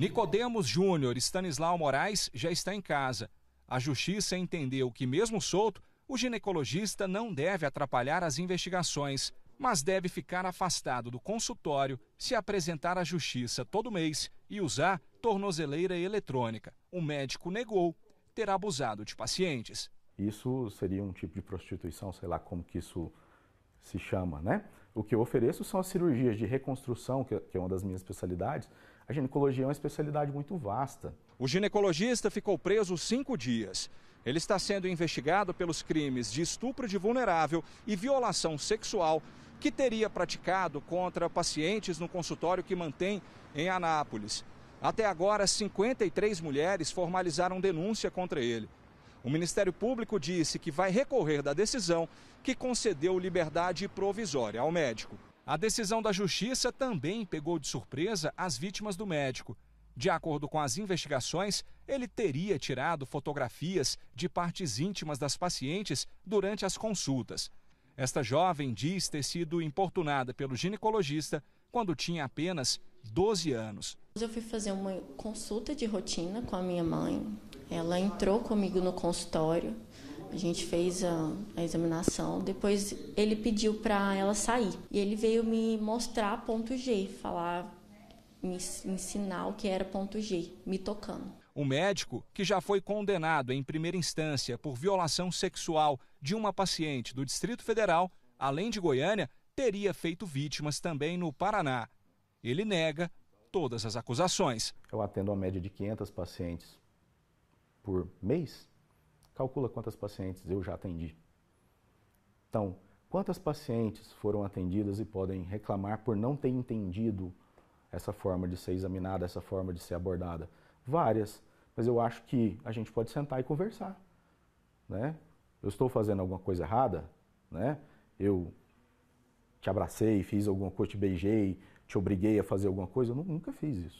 Nicodemos Júnior Stanislau Moraes já está em casa. A justiça entendeu que, mesmo solto, o ginecologista não deve atrapalhar as investigações, mas deve ficar afastado do consultório, se apresentar à justiça todo mês e usar tornozeleira eletrônica. O médico negou ter abusado de pacientes. Isso seria um tipo de prostituição, sei lá como que isso se chama, né? O que eu ofereço são as cirurgias de reconstrução, que é, é uma das minhas especialidades, a ginecologia é uma especialidade muito vasta. O ginecologista ficou preso cinco dias. Ele está sendo investigado pelos crimes de estupro de vulnerável e violação sexual que teria praticado contra pacientes no consultório que mantém em Anápolis. Até agora, 53 mulheres formalizaram denúncia contra ele. O Ministério Público disse que vai recorrer da decisão que concedeu liberdade provisória ao médico. A decisão da justiça também pegou de surpresa as vítimas do médico. De acordo com as investigações, ele teria tirado fotografias de partes íntimas das pacientes durante as consultas. Esta jovem diz ter sido importunada pelo ginecologista quando tinha apenas 12 anos. Eu fui fazer uma consulta de rotina com a minha mãe. Ela entrou comigo no consultório. A gente fez a, a examinação. Depois ele pediu para ela sair. E ele veio me mostrar ponto G, falar, me ensinar o que era ponto G, me tocando. O médico, que já foi condenado em primeira instância por violação sexual de uma paciente do Distrito Federal, além de Goiânia, teria feito vítimas também no Paraná. Ele nega todas as acusações. Eu atendo a média de 500 pacientes por mês calcula quantas pacientes eu já atendi. Então, quantas pacientes foram atendidas e podem reclamar por não ter entendido essa forma de ser examinada, essa forma de ser abordada? Várias, mas eu acho que a gente pode sentar e conversar. Né? Eu estou fazendo alguma coisa errada? Né? Eu te abracei, fiz alguma coisa, te beijei, te obriguei a fazer alguma coisa? Eu nunca fiz isso.